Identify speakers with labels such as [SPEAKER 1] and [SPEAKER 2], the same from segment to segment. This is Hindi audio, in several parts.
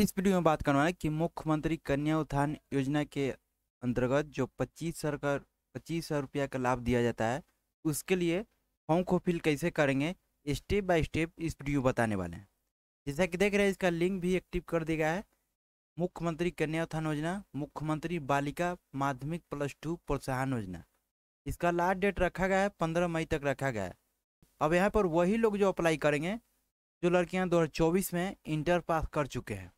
[SPEAKER 1] इस वीडियो में बात करना है कि मुख्यमंत्री कन्या उत्थान योजना के अंतर्गत जो पच्चीस सौ का पच्चीस सौ रुपया का लाभ दिया जाता है उसके लिए फॉर्म को फिल कैसे करेंगे स्टेप बाय स्टेप इस वीडियो बताने वाले हैं जैसा कि देख रहे हैं इसका लिंक भी एक्टिव कर दिया गया है मुख्यमंत्री कन्या उत्थान योजना मुख्यमंत्री बालिका माध्यमिक प्लस टू प्रोत्साहन योजना इसका लास्ट डेट रखा गया है पंद्रह मई तक रखा गया है अब यहाँ पर वही लोग जो अप्लाई करेंगे जो लड़कियाँ दो में इंटर पास कर चुके हैं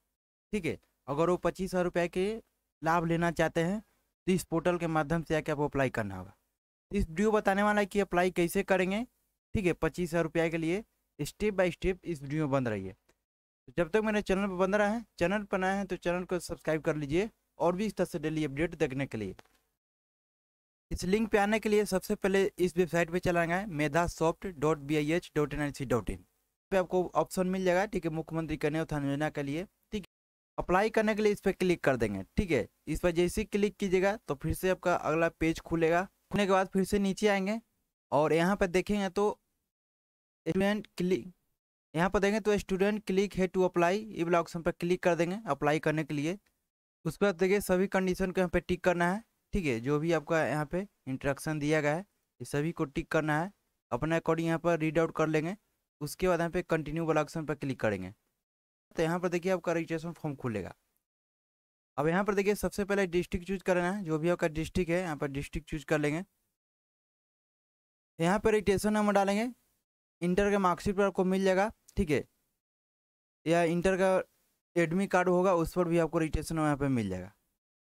[SPEAKER 1] ठीक है अगर वो पच्चीस हज़ार रुपये के लाभ लेना चाहते हैं तो इस पोर्टल के माध्यम से आके आपको अप्लाई करना होगा तो इस वीडियो बताने वाला है कि अप्लाई कैसे करेंगे ठीक है पच्चीस हज़ार रुपये के लिए स्टेप बाय स्टेप इस वीडियो में बन रही है तो जब तक तो मेरे चैनल पर बन रहा है चैनल पर नए है तो चैनल को सब्सक्राइब कर लीजिए और भी इस तरह से डेली अपडेट देखने के लिए इस लिंक पर आने के लिए सबसे पहले इस वेबसाइट पर चला गया Medha soft dot B I H dot N I C dot in पर आपको ऑप्शन मिल जाएगा ठीक है मुख्यमंत्री कन्या उत्थान योजना के लिए अप्लाई करने के लिए इस पर क्लिक कर देंगे ठीक है इस पर जैसे ही क्लिक कीजिएगा तो फिर से आपका अगला पेज खुलेगा खुलने के बाद फिर से नीचे आएंगे और यहाँ पर देखेंगे तो स्टूडेंट क्लिक यहाँ पर देंगे तो स्टूडेंट क्लिक है टू अप्लाई ये वाला ऑप्शन पर क्लिक कर देंगे अप्लाई करने के लिए उस पर देखिए सभी कंडीशन को यहाँ पर टिक करना है ठीक है जो भी आपका यहाँ पे इंट्रक्शन दिया गया है ये सभी को टिक करना है अपने अकॉर्डिंग यहाँ पर रीड आउट कर लेंगे उसके बाद यहाँ पे कंटिन्यू वाला ऑप्शन पर क्लिक करेंगे तो यहाँ पर देखिए आपका रजिस्ट्रेशन फॉर्म खुलेगा अब यहाँ पर देखिए सबसे पहले डिस्ट्रिक्ट चूज करना है जो भी आपका डिस्ट्रिक्ट है यहाँ पर डिस्ट्रिक्ट चूज कर लेंगे यहाँ पर रजिस्ट्रेशन नंबर डालेंगे इंटर का मार्कशीट पर आपको मिल जाएगा ठीक है या इंटर का एडमिट कार्ड होगा उस पर भी आपको रजिस्ट्रेशन यहाँ पर मिल जाएगा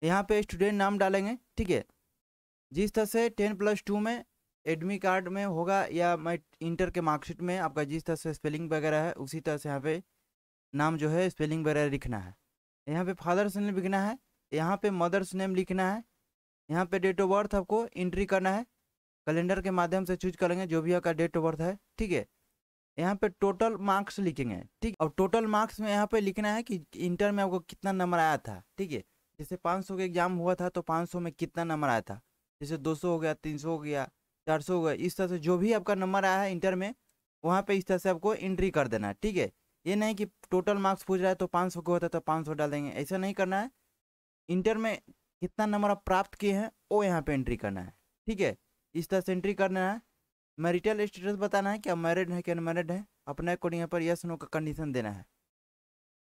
[SPEAKER 1] यहाँ पर स्टूडेंट नाम डालेंगे ठीक है जिस तरह से टेन प्लस टू में एडमिट कार्ड में होगा या मैं इंटर के मार्कशीट में आपका जिस तरह से स्पेलिंग वगैरह है उसी तरह से यहाँ पे नाम जो है स्पेलिंग वगैरह लिखना है यहाँ पे फादर्स नेम लिखना है यहाँ पे मदर्स नेम लिखना है यहाँ पे डेट ऑफ बर्थ आपको एंट्री करना है कैलेंडर के माध्यम से चूज करेंगे जो भी आपका डेट ऑफ बर्थ है ठीक है यहाँ पे टोटल मार्क्स लिखेंगे ठीक और टोटल मार्क्स में यहाँ पे लिखना है कि इंटर में आपको कितना नंबर आया था ठीक है जैसे 500 का एग्जाम हुआ था तो 500 में कितना नंबर आया था जैसे 200 हो गया 300 हो गया 400 हो गया इस तरह से जो भी आपका नंबर आया है इंटर में वहाँ पे इस तरह से आपको एंट्री कर देना है ठीक है ये नहीं कि टोटल मार्क्स पूछ रहा है तो पाँच सौ का होता है तो पाँच सौ डाल देंगे ऐसा नहीं करना है इंटर में कितना नंबर आप प्राप्त किए हैं वो यहाँ पे एंट्री करना है ठीक है इस तरह से एंट्री करना है मैरिटल स्टेटस बताना है कि आप मैरिड है कि अनमेरिड है अपने अकॉर्डिंग यहाँ पर यस नो का कंडीशन देना है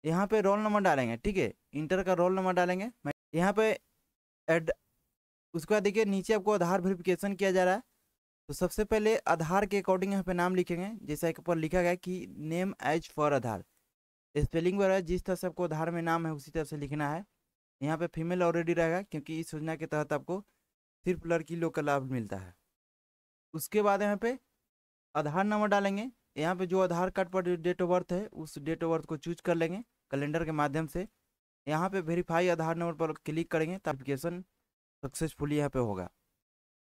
[SPEAKER 1] यहाँ पे रोल नंबर डालेंगे ठीक है इंटर का रोल नंबर डालेंगे यहाँ पे एड उसके बाद देखिए नीचे आपको आधार वेरिफिकेशन किया जा रहा है तो सबसे पहले आधार के अकॉर्डिंग यहाँ पे नाम लिखेंगे जैसा एक ऊपर लिखा गया कि name as for Aadhaar spelling वगैरह जिस तरह से आपको आधार में नाम है उसी तरह से लिखना है यहाँ पे फीमेल ऑलरेडी रहेगा क्योंकि इस योजना के तहत आपको सिर्फ लड़की लोग का लाभ मिलता है उसके बाद यहाँ पे आधार नंबर डालेंगे यहाँ पे जो आधार कार्ड पर डेट ऑफ बर्थ है उस डेट ऑफ बर्थ को चूज कर लेंगे कैलेंडर के माध्यम से यहाँ पे वेरीफाई आधार नंबर पर क्लिक करेंगे तो एप्लीकेशन सक्सेसफुली यहाँ पे होगा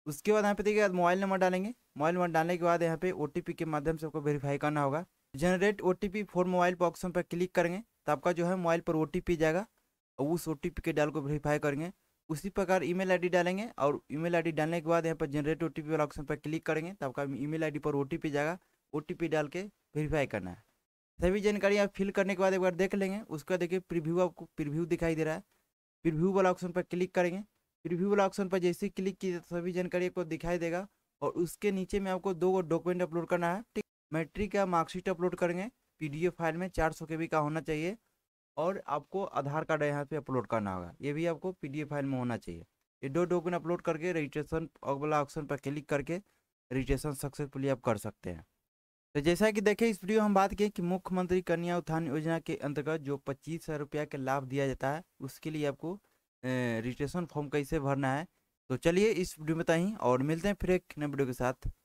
[SPEAKER 1] उसके बाद यहाँ पे देखिए मोबाइल नंबर डालेंगे मोबाइल नंबर डालने के बाद यहाँ पे ओ के माध्यम से आपको वेरीफाई करना होगा generate O T for mobile पर ऑप्शन पर क्लिक करेंगे तो आपका जो है मोबाइल पर ओ जाएगा और उस ओ के डाल को वेरीफाई करेंगे उसी प्रकार ईमेल आईडी डालेंगे और ईमेल आईडी डालने के बाद यहाँ पर जनरेट ओ टी वाला ऑप्शन पर क्लिक करेंगे तो आपका ईमेल आईडी पर ओ जाएगा ओ डाल के वेरीफाई करना है सभी जानकारी आप फिल करने के बाद एक बार देख लेंगे उसका देखिए प्रीव्यू आपको प्रीव्यू दिखाई दे रहा है प्रीव्यू वाला ऑप्शन पर क्लिक करेंगे प्रीव्यू वाला ऑप्शन पर जैसे क्लिक कीजिए तो सभी जानकारी आपको दिखाई देगा और उसके नीचे में आपको दो डॉक्यूमेंट अपलोड करना है ठीक मैट्रिक का मार्कशीट अपलोड करेंगे पीडीएफ फाइल में चार सौ का होना चाहिए और आपको आधार कार्ड यहाँ पे अपलोड करना होगा ये भी आपको पीडीएफ फाइल में होना चाहिए ये दो डॉक्यूमेंट अपलोड करके रजिस्ट्रेशन वाला ऑप्शन पर क्लिक करके रजिस्ट्रेशन सक्सेसफुली आप कर सकते हैं तो जैसा कि देखें इस वीडियो हम बात किए कि मुख्यमंत्री कन्या उत्थान योजना के अंतर्गत जो पच्चीस हज़ार रुपया का लाभ दिया जाता है उसके लिए आपको रजिस्ट्रेशन फॉर्म कैसे भरना है तो चलिए इस वीडियो में बताइए और मिलते हैं फिर एक नए वीडियो के साथ